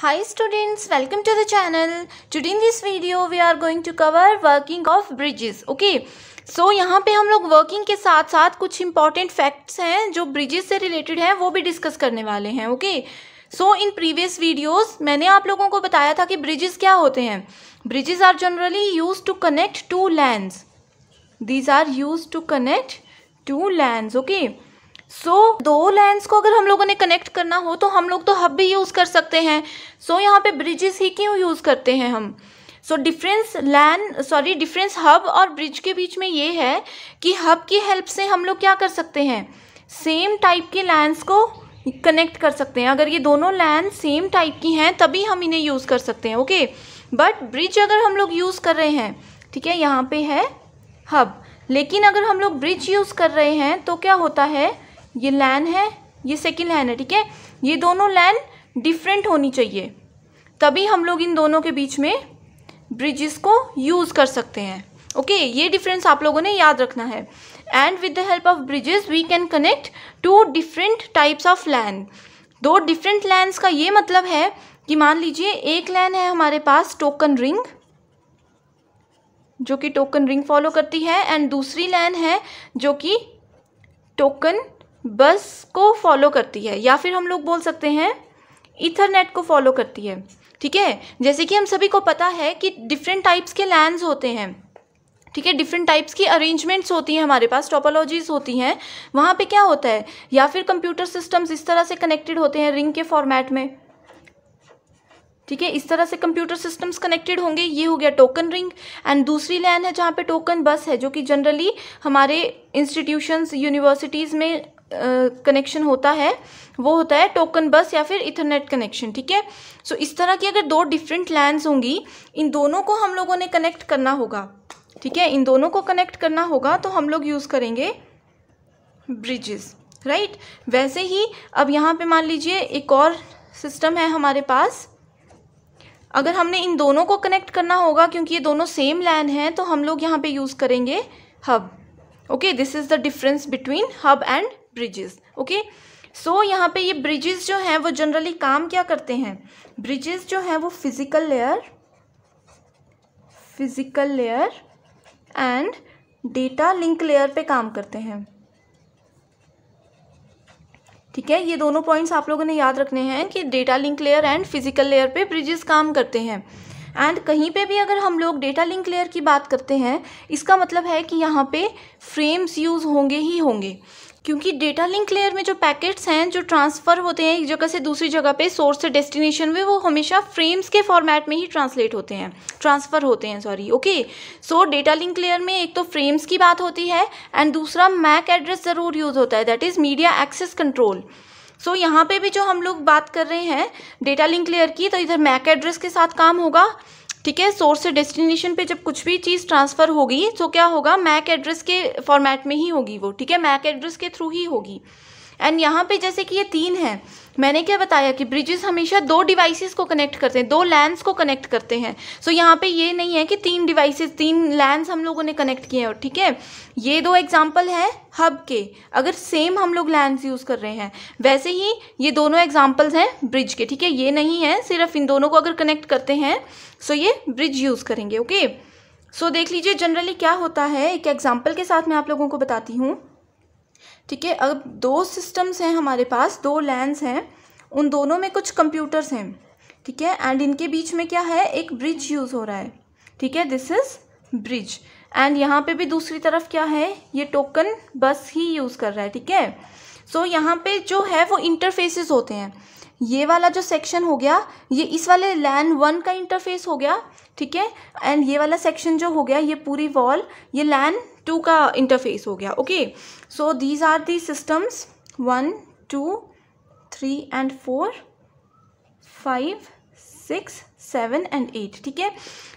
Hi students, welcome to the channel. Today in this video we are going to cover working of bridges. Okay, so यहाँ पे हम लोग working के साथ साथ कुछ important facts हैं जो bridges से related हैं वो भी discuss करने वाले हैं Okay. so in previous videos मैंने आप लोगों को बताया था कि bridges क्या होते हैं Bridges are generally used to connect two lands. These are used to connect two lands. Okay. So so, दो लेंस को अगर हम लोगों ने कनेक्ट करना हो तो हम लोग तो हब भी यूज़ कर सकते हैं सो so, यहाँ पे ब्रिजेस ही क्यों यूज़ करते हैं हम so difference LAN sorry difference hub और ब्रिज के बीच में ये है कि हब की हेल्प से हम लोग क्या कर सकते हैं सेम टाइप के लेंस को कनेक्ट कर सकते हैं अगर ये दोनों लैंड सेम टाइप की हैं तभी हम इन्हें यूज़ कर सकते हैं ओके बट ब्रिज अगर हम लोग यूज़ कर रहे हैं ठीक है यहाँ पे है हब लेकिन अगर हम लोग ब्रिज यूज़ कर रहे हैं तो क्या होता है ये लैन है ये सेकेंड लैन है ठीक है ये दोनों लैन डिफरेंट होनी चाहिए तभी हम लोग इन दोनों के बीच में ब्रिजेस को यूज़ कर सकते हैं ओके ये डिफरेंस आप लोगों ने याद रखना है and with the help of bridges we can connect two different types of LAN दो डिफरेंट लैंड्स का ये मतलब है कि मान लीजिए एक लैन है हमारे पास टोकन रिंग जो कि टोकन रिंग फॉलो करती है एंड दूसरी लैन है जो कि टोकन बस को फॉलो करती है या फिर हम लोग बोल सकते हैं इथरनेट को फॉलो करती है ठीक है जैसे कि हम सभी को पता है कि डिफरेंट टाइप्स के लैंड होते हैं ठीक है डिफरेंट टाइप्स की अरेंजमेंट्स होती हैं हमारे पास टोपोलॉजीज होती हैं वहाँ पे क्या होता है या फिर कंप्यूटर सिस्टम्स इस तरह से कनेक्टेड होते हैं रिंग के फॉर्मेट में ठीक है इस तरह से कंप्यूटर सिस्टम्स कनेक्टेड होंगे ये हो गया टोकन रिंग एंड दूसरी लैन है जहाँ पे टोकन बस है जो कि जनरली हमारे इंस्टीट्यूशंस यूनिवर्सिटीज़ में कनेक्शन होता है वो होता है टोकन बस या फिर इथरनेट कनेक्शन ठीक है सो इस तरह की अगर दो डिफरेंट लैंस होंगी इन दोनों को हम लोगों ने कनेक्ट करना होगा ठीक है इन दोनों को कनेक्ट करना होगा तो हम लोग यूज़ करेंगे ब्रिजेस राइट वैसे ही अब यहाँ पे मान लीजिए एक और सिस्टम है हमारे पास अगर हमने इन दोनों को कनेक्ट करना होगा क्योंकि ये दोनों सेम लैंड हैं तो हम लोग यहाँ पे यूज़ करेंगे hub okay this is the difference between hub and bridges okay so यहाँ पे ये ब्रिजेस जो हैं वो जनरली काम क्या करते हैं ब्रिजेस जो हैं वो physical layer physical layer and data link layer पे काम करते हैं ठीक है ये दोनों पॉइंट्स आप लोगों ने याद रखने हैं कि data link layer and physical layer पे ब्रिजेस काम करते हैं एंड कहीं पे भी अगर हम लोग डेटा लिंक लेयर की बात करते हैं इसका मतलब है कि यहाँ पे फ्रेम्स यूज़ होंगे ही होंगे क्योंकि डेटा लिंक लेयर में जो पैकेट्स हैं जो ट्रांसफ़र होते हैं एक जगह से दूसरी जगह पे सोर्स से डेस्टिनेशन में वो हमेशा फ्रेम्स के फॉर्मेट में ही ट्रांसलेट होते हैं ट्रांसफ़र होते हैं sorry okay so data link layer में एक तो फ्रेम्स की बात होती है एंड दूसरा मैक एड्रेस ज़रूर यूज़ होता है that is media access control so so, यहाँ पे भी जो हम लोग बात कर रहे हैं डेटा लिंक लेयर की तो इधर मैक एड्रेस के साथ काम होगा ठीक है सोर्स से डेस्टिनेशन पे जब कुछ भी चीज़ ट्रांसफ़र होगी तो क्या होगा मैक एड्रेस के फॉर्मेट में ही होगी वो ठीक है मैक एड्रेस के थ्रू ही होगी एंड यहाँ पे जैसे कि ये तीन है मैंने क्या बताया कि ब्रिजेस हमेशा दो डिवाइसेस को कनेक्ट करते हैं दो लैंड्स को कनेक्ट करते हैं सो so, यहाँ पे ये नहीं है कि तीन डिवाइसेस तीन लैंड्स हम लोगों ने कनेक्ट किए हैं और ठीक है ये दो एग्जाम्पल है हब के अगर सेम हम लोग लैंड्स यूज़ कर रहे हैं वैसे ही ये दोनों एग्जाम्पल्स हैं ब्रिज के ठीक है ये नहीं है सिर्फ इन दोनों को अगर कनेक्ट करते हैं सो so ये ब्रिज यूज़ करेंगे ओके okay? सो so, देख लीजिए जनरली क्या होता है एक एग्जाम्पल के साथ मैं आप लोगों को बताती हूँ ठीक है अब दो सिस्टम्स हैं हमारे पास दो लैंस हैं उन दोनों में कुछ कंप्यूटर्स हैं ठीक है एंड इनके बीच में क्या है एक ब्रिज यूज़ हो रहा है ठीक है दिस इज़ ब्रिज एंड यहाँ पे भी दूसरी तरफ क्या है ये टोकन बस ही यूज़ कर रहा है ठीक है सो यहाँ पे जो है वो इंटरफेसेस होते हैं ये वाला जो सेक्शन हो गया ये इस वाले लैन वन का इंटरफेस हो गया ठीक है एंड ये वाला सेक्शन जो हो गया ये पूरी वॉल ये लैन टू का इंटरफेस हो गया okay okay? so these are the systems 1 2 3 and 4 5 six seven and eight ठीक है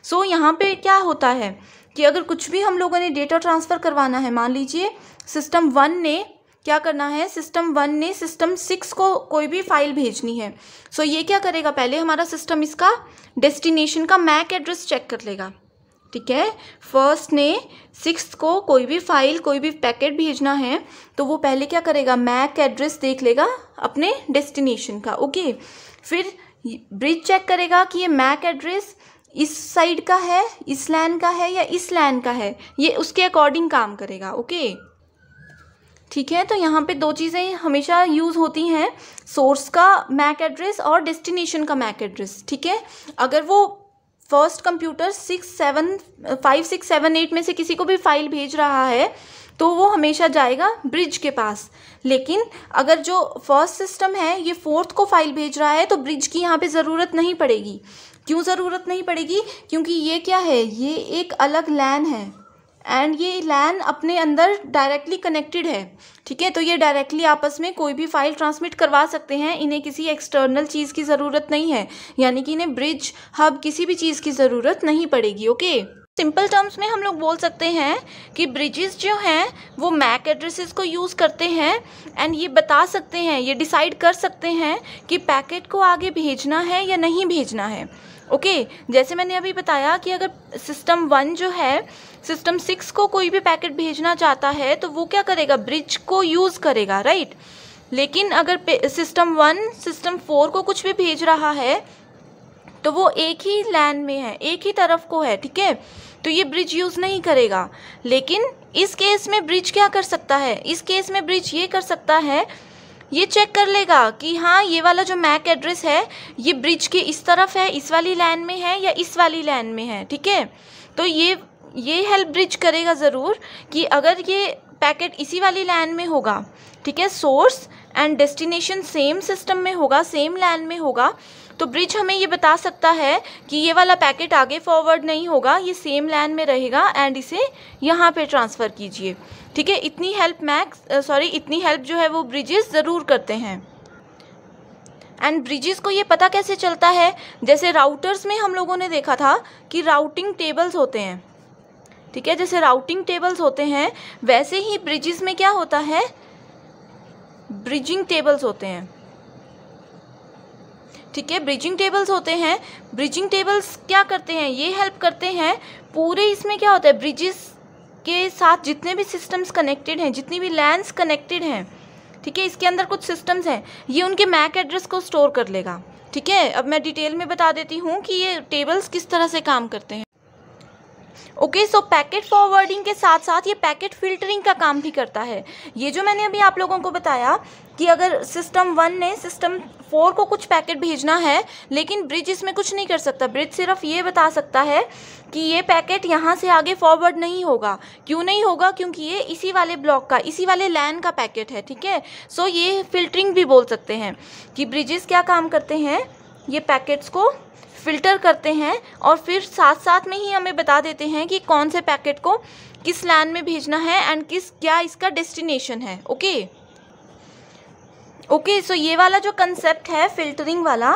सो यहाँ पे क्या होता है कि अगर कुछ भी हम लोगों ने डेटा ट्रांसफ़र करवाना है मान लीजिए सिस्टम वन ने क्या करना है सिस्टम वन ने सिस्टम सिक्स को कोई भी फाइल भेजनी है सो so, ये क्या करेगा पहले हमारा सिस्टम इसका डेस्टिनेशन का मैक एड्रेस चेक कर लेगा ठीक है फर्स्ट ने सिक्स को कोई भी फाइल कोई भी पैकेट भेजना है तो वो पहले क्या करेगा मैक एड्रेस देख लेगा अपने डेस्टिनेशन का ओके फिर ब्रिज चेक करेगा कि ये मैक एड्रेस इस साइड का है इस लैन का है या इस लैन का है ये उसके अकॉर्डिंग काम करेगा ओके ठीक है तो यहाँ पे दो चीज़ें हमेशा यूज़ होती हैं सोर्स का मैक एड्रेस और डेस्टिनेशन का मैक एड्रेस ठीक है अगर वो first computer six seven five six seven eight में से किसी को भी फाइल भेज रहा है तो वो हमेशा जाएगा ब्रिज के पास लेकिन अगर जो फर्स्ट सिस्टम है ये फोर्थ को फाइल भेज रहा है तो ब्रिज की यहाँ पे ज़रूरत नहीं पड़ेगी क्यों ज़रूरत नहीं पड़ेगी क्योंकि ये क्या है ये एक अलग लैन है एंड ये लैन अपने अंदर डायरेक्टली कनेक्टेड है ठीक है तो ये डायरेक्टली आपस में कोई भी फाइल ट्रांसमिट करवा सकते हैं इन्हें किसी एक्सटर्नल चीज़ की ज़रूरत नहीं है यानी कि इन्हें ब्रिज हब किसी भी चीज़ की ज़रूरत नहीं पड़ेगी ओके सिंपल टर्म्स में हम लोग बोल सकते हैं कि ब्रिजेस जो हैं वो मैक एड्रेसेस को यूज़ करते हैं एंड ये बता सकते हैं ये डिसाइड कर सकते हैं कि पैकेट को आगे भेजना है या नहीं भेजना है ओके okay, जैसे मैंने अभी बताया कि अगर सिस्टम वन जो है सिस्टम सिक्स को कोई भी पैकेट भेजना चाहता है तो वो क्या करेगा ब्रिज को यूज़ करेगा राइट लेकिन अगर सिस्टम वन सिस्टम फोर को कुछ भी भेज रहा है तो वो एक ही लैंड में है एक ही तरफ को है ठीक है तो ये ब्रिज यूज़ नहीं करेगा लेकिन इस केस में ब्रिज क्या कर सकता है इस केस में ब्रिज ये कर सकता है ये चेक कर लेगा कि हाँ ये वाला जो मैक एड्रेस है ये ब्रिज के इस तरफ है इस वाली लाइन में है या इस वाली लाइन में है ठीक है तो ये ये हेल्प ब्रिज करेगा ज़रूर कि अगर ये पैकेट इसी वाली लाइन में होगा ठीक है source and destination same system में होगा सेम लैन में होगा तो ब्रिज हमें ये बता सकता है कि ये वाला पैकेट आगे फॉरवर्ड नहीं होगा ये सेम लाइन में रहेगा एंड इसे यहाँ पे ट्रांसफ़र कीजिए ठीक है इतनी हेल्प मैक्स सॉरी इतनी हेल्प जो है वो ब्रिजेस ज़रूर करते हैं एंड ब्रिजेस को ये पता कैसे चलता है जैसे राउटर्स में हम लोगों ने देखा था कि राउटिंग टेबल्स होते हैं ठीक है जैसे राउटिंग टेबल्स होते हैं वैसे ही ब्रिजेस में क्या होता है ब्रिजिंग टेबल्स होते हैं ठीक है ब्रिजिंग टेबल्स होते हैं ब्रिजिंग टेबल्स क्या करते हैं ये हेल्प करते हैं पूरे इसमें क्या होता है ब्रिजेस के साथ जितने भी सिस्टम्स कनेक्टेड हैं जितनी भी लैंस कनेक्टेड हैं ठीक है इसके अंदर कुछ सिस्टम्स हैं ये उनके मैक एड्रेस को स्टोर कर लेगा ठीक है अब मैं डिटेल में बता देती हूँ कि ये टेबल्स किस तरह से काम करते हैं ओके सो पैकेट फॉरवर्डिंग के साथ साथ ये पैकेट फिल्टरिंग का काम भी करता है ये जो मैंने अभी आप लोगों को बताया कि अगर सिस्टम वन ने सिस्टम फोर को कुछ पैकेट भेजना है लेकिन ब्रिज इसमें कुछ नहीं कर सकता ब्रिज सिर्फ ये बता सकता है कि ये पैकेट यहाँ से आगे फॉरवर्ड नहीं होगा क्यों नहीं होगा क्योंकि ये इसी वाले ब्लॉक का इसी वाले लैन का पैकेट है ठीक है सो ये फिल्टरिंग भी बोल सकते हैं कि ब्रिजेस क्या काम करते हैं ये पैकेट्स को फ़िल्टर करते हैं और फिर साथ साथ में ही हमें बता देते हैं कि कौन से पैकेट को किस लैंड में भेजना है एंड किस क्या इसका डेस्टिनेशन है ओके ओके सो ये वाला जो कंसेप्ट है फ़िल्टरिंग वाला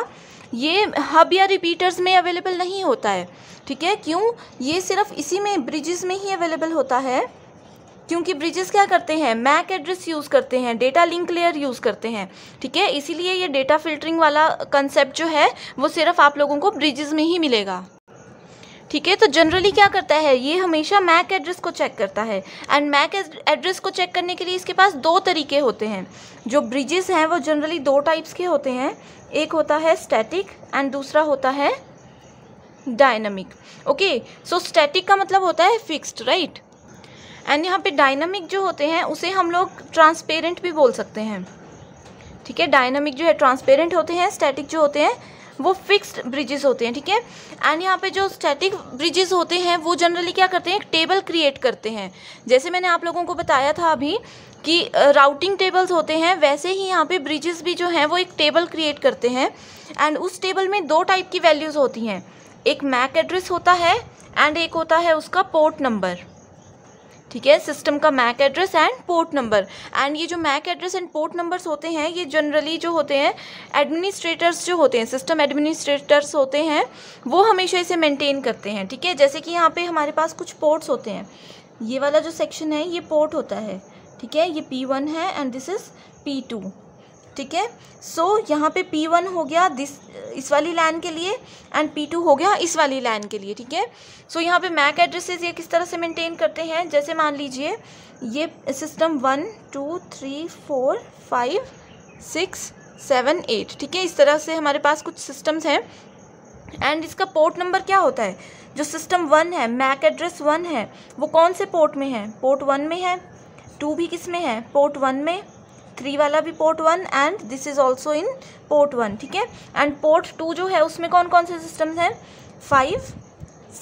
ये हब या रिपीटर्स में अवेलेबल नहीं होता है ठीक है क्यों ये सिर्फ इसी में ब्रिजेस में ही अवेलेबल होता है क्योंकि ब्रिजेस क्या करते हैं मैक एड्रेस यूज़ करते हैं डेटा लिंक लेयर यूज़ करते हैं ठीक है इसीलिए ये डेटा फिल्टरिंग वाला कंसेप्ट जो है वो सिर्फ आप लोगों को ब्रिजेस में ही मिलेगा ठीक है तो जनरली क्या करता है ये हमेशा मैक एड्रेस को चेक करता है एंड मैक एड्रेस को चेक करने के लिए इसके पास दो तरीके होते हैं जो ब्रिजेस हैं वो जनरली दो टाइप्स के होते हैं एक होता है स्टैटिक एंड दूसरा होता है डायनामिक ओके सो स्टैटिक का मतलब होता है फिक्स्ड राइट right? एंड यहाँ पे डायनामिक जो होते हैं उसे हम लोग ट्रांसपेरेंट भी बोल सकते हैं ठीक है डायनामिक जो है ट्रांसपेरेंट होते हैं स्टैटिक जो होते हैं वो फिक्स्ड ब्रिजेस होते हैं ठीक है एंड यहाँ पे जो स्टैटिक ब्रिजेस होते हैं वो जनरली क्या करते हैं एक टेबल क्रिएट करते हैं जैसे मैंने आप लोगों को बताया था अभी कि राउटिंग टेबल्स होते हैं वैसे ही यहाँ पे ब्रिजेस भी जो हैं वो एक टेबल क्रिएट करते हैं एंड उस टेबल में दो टाइप की वैल्यूज़ होती हैं एक मैक एड्रेस होता है एंड एक होता है उसका पोर्ट नंबर ठीक है सिस्टम का MAC address and port number and ये जो MAC address and port numbers होते हैं ये जनरली जो होते हैं एडमिनिस्ट्रेटर्स जो होते हैं सिस्टम एडमिनिस्ट्रेटर्स होते हैं वो हमेशा इसे मेंटेन करते हैं ठीक है जैसे कि यहाँ पे हमारे पास कुछ पोर्ट्स होते हैं ये वाला जो सेक्शन है ये पोर्ट होता है ठीक है ये पी वन है and this is P two ठीक है सो यहाँ पे पी वन हो गया दिस इस वाली लाइन के लिए एंड पी टू हो गया इस वाली लाइन के लिए ठीक है सो यहाँ पे मैक एड्रेसेस ये किस तरह से मेंटेन करते हैं जैसे मान लीजिए ये system one two three four five six seven eight ठीक है इस तरह से हमारे पास कुछ सिस्टम्स हैं एंड इसका पोर्ट नंबर क्या होता है जो सिस्टम वन है मैक एड्रेस वन है वो कौन से पोर्ट में है पोर्ट वन में है टू भी किस में है पोर्ट वन में थ्री वाला भी port one and this is also in port one ठीक है एंड पोर्ट टू जो है उसमें कौन कौन से सिस्टम्स हैं five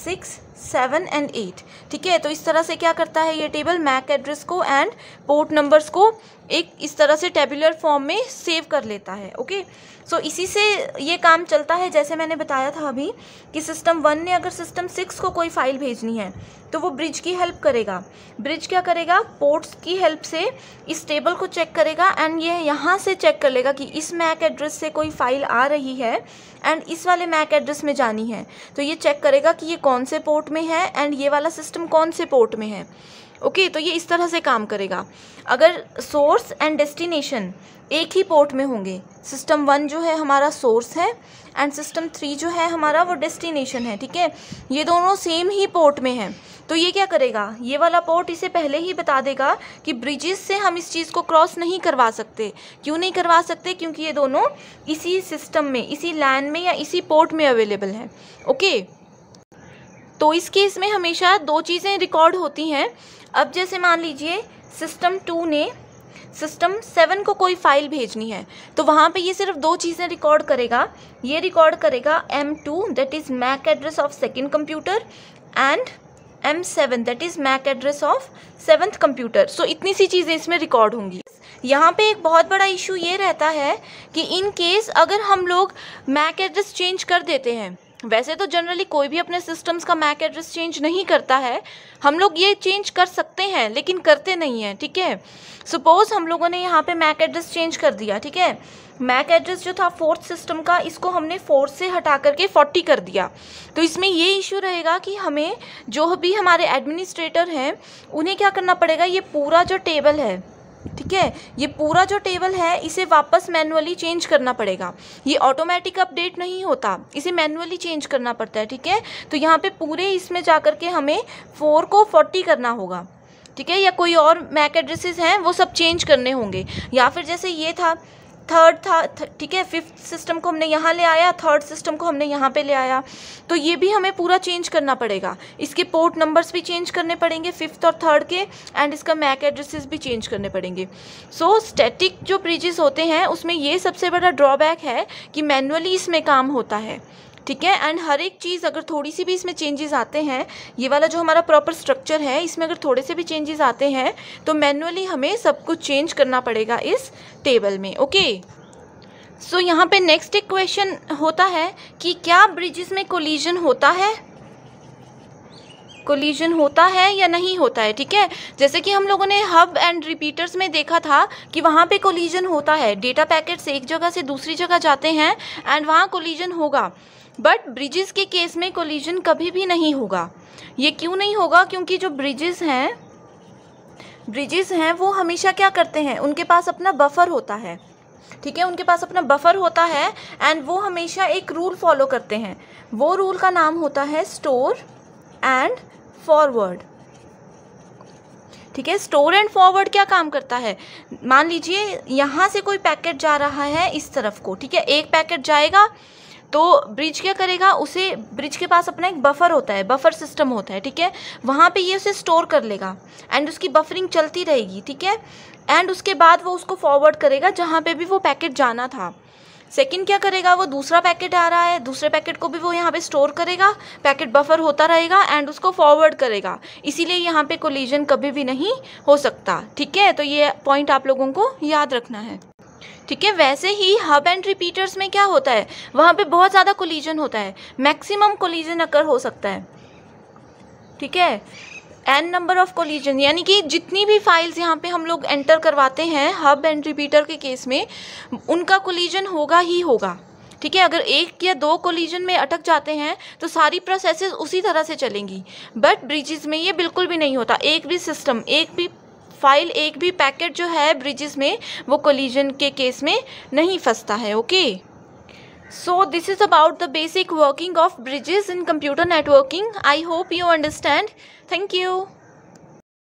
six seven and eight ठीक है तो इस तरह से क्या करता है ये टेबल मैक एड्रेस को एंड पोर्ट नंबर्स को एक इस तरह से टेबुलर फॉर्म में सेव कर लेता है ओके okay? सो so, इसी से ये काम चलता है जैसे मैंने बताया था अभी कि सिस्टम वन ने अगर सिस्टम सिक्स को कोई फाइल भेजनी है तो वो ब्रिज की हेल्प करेगा ब्रिज क्या करेगा पोर्ट्स की हेल्प से इस टेबल को चेक करेगा एंड ये यहाँ से चेक कर लेगा कि इस मैक एड्रेस से कोई फाइल आ रही है एंड इस वाले मैक एड्रेस में जानी है तो ये चेक करेगा कि ये कौन से पोर्ट में है एंड ये वाला सिस्टम कौन से पोर्ट में है ओके तो ये इस तरह से काम करेगा अगर सोर्स एंड डेस्टिनेशन एक ही पोर्ट में होंगे सिस्टम वन जो है हमारा सोर्स है एंड सिस्टम थ्री जो है हमारा वो डेस्टिनेशन है ठीक है ये दोनों सेम ही पोर्ट में हैं तो ये क्या करेगा ये वाला पोर्ट इसे पहले ही बता देगा कि ब्रिजेस से हम इस चीज़ को क्रॉस नहीं करवा सकते क्यों नहीं करवा सकते क्योंकि ये दोनों इसी सिस्टम में इसी लैंड में या इसी पोर्ट में अवेलेबल है ओके तो इस केस में हमेशा दो चीज़ें रिकॉर्ड होती हैं अब जैसे मान लीजिए सिस्टम टू ने सिस्टम सेवन को कोई फाइल भेजनी है तो वहाँ पे ये सिर्फ दो चीज़ें रिकॉर्ड करेगा ये रिकॉर्ड करेगा M two that is MAC address of second computer and M seven that is MAC address of seventh computer so इतनी सी चीज़ें इसमें रिकॉर्ड होंगी यहाँ पे एक बहुत बड़ा इशू ये रहता है कि इन केस अगर हम लोग मैक एड्रेस चेंज कर देते हैं वैसे तो जनरली कोई भी अपने सिस्टम्स का मैक एड्रेस चेंज नहीं करता है हम लोग ये चेंज कर सकते हैं लेकिन करते नहीं हैं ठीक है सपोज़ हम लोगों ने यहाँ पे मैक एड्रेस चेंज कर दिया ठीक है मैक एड्रेस जो था फोर्थ सिस्टम का इसको हमने फोर्थ से हटा करके फोर्टी कर दिया तो इसमें ये इशू रहेगा कि हमें जो भी हमारे एडमिनिस्ट्रेटर हैं उन्हें क्या करना पड़ेगा ये पूरा जो टेबल है ठीक है ये पूरा जो टेबल है इसे वापस मैनुअली चेंज करना पड़ेगा ये ऑटोमेटिक अपडेट नहीं होता इसे मैनुअली चेंज करना पड़ता है ठीक है तो यहाँ पे पूरे इसमें जा कर के हमें फोर को फोर्टी करना होगा ठीक है या कोई और मैक एड्रेसेस हैं वो सब चेंज करने होंगे या फिर जैसे ये था थर्ड था ठीक है फिफ्थ सिस्टम को हमने यहाँ ले आया थर्ड सिस्टम को हमने यहाँ पे ले आया तो ये भी हमें पूरा चेंज करना पड़ेगा इसके पोर्ट नंबर्स भी चेंज करने पड़ेंगे फिफ्थ और थर्ड के एंड इसका मैक एड्रेसेस भी चेंज करने पड़ेंगे सो so, स्टैटिक जो ब्रिजेस होते हैं उसमें ये सबसे बड़ा ड्रॉबैक है कि मैनुअली इसमें काम होता है ठीक है एंड हर एक चीज़ अगर थोड़ी सी भी इसमें चेंजेस आते हैं ये वाला जो हमारा प्रॉपर स्ट्रक्चर है इसमें अगर थोड़े से भी चेंजेस आते हैं तो मैनुअली हमें सब कुछ चेंज करना पड़ेगा इस टेबल में ओके सो so, यहाँ पे नेक्स्ट एक क्वेश्चन होता है कि क्या ब्रिजेस में कोलिजन होता है कोलिजन होता है या नहीं होता है ठीक है जैसे कि हम लोगों ने हब एंड रिपीटर्स में देखा था कि वहाँ पे कोलिजन होता है डेटा पैकेट्स एक जगह से दूसरी जगह जाते हैं एंड वहाँ कोलिजन होगा बट ब्रिजेस के केस में कोलिजन कभी भी नहीं होगा ये क्यों नहीं होगा क्योंकि जो ब्रिजेस हैं ब्रिजेस हैं वो हमेशा क्या करते हैं उनके पास अपना बफर होता है ठीक है उनके पास अपना बफर होता है एंड वो हमेशा एक रूल फॉलो करते हैं वो रूल का नाम होता है स्टोर एंड फॉरवर्ड ठीक है स्टोर एंड फॉरवर्ड क्या काम करता है मान लीजिए यहाँ से कोई पैकेट जा रहा है इस तरफ को ठीक है एक पैकेट जाएगा तो ब्रिज क्या करेगा उसे ब्रिज के पास अपना एक बफर होता है बफर सिस्टम होता है ठीक है वहाँ पे ये उसे स्टोर कर लेगा एंड उसकी बफरिंग चलती रहेगी ठीक है एंड उसके बाद वो उसको फॉरवर्ड करेगा जहाँ पे भी वो पैकेट जाना था सेकंड क्या करेगा वो दूसरा पैकेट आ रहा है दूसरे पैकेट को भी वो यहाँ पे स्टोर करेगा पैकेट बफर होता रहेगा एंड उसको फॉरवर्ड करेगा इसीलिए यहाँ पे कोलिजन कभी भी नहीं हो सकता ठीक है तो ये पॉइंट आप लोगों को याद रखना है ठीक है वैसे ही हब एंड रिपीटर्स में क्या होता है वहाँ पे बहुत ज़्यादा कोलिजन होता है मैक्सिमम कोलिजन अकर हो सकता है ठीक है एन नंबर ऑफ कोलिजन यानी कि जितनी भी फाइल्स यहाँ पे हम लोग एंटर करवाते हैं हब एंड रिपीटर के केस में उनका कोलिजन होगा ही होगा ठीक है अगर एक या दो कोलिजन में अटक जाते हैं तो सारी प्रोसेसेस उसी तरह से चलेंगी बट ब्रिजेस में ये बिल्कुल भी नहीं होता एक भी सिस्टम एक भी फाइल एक भी पैकेट जो है ब्रिजेस में वो कोलिजन के केस में नहीं फंसता है okay so this is about the basic working of bridges in computer networking I hope you understand thank you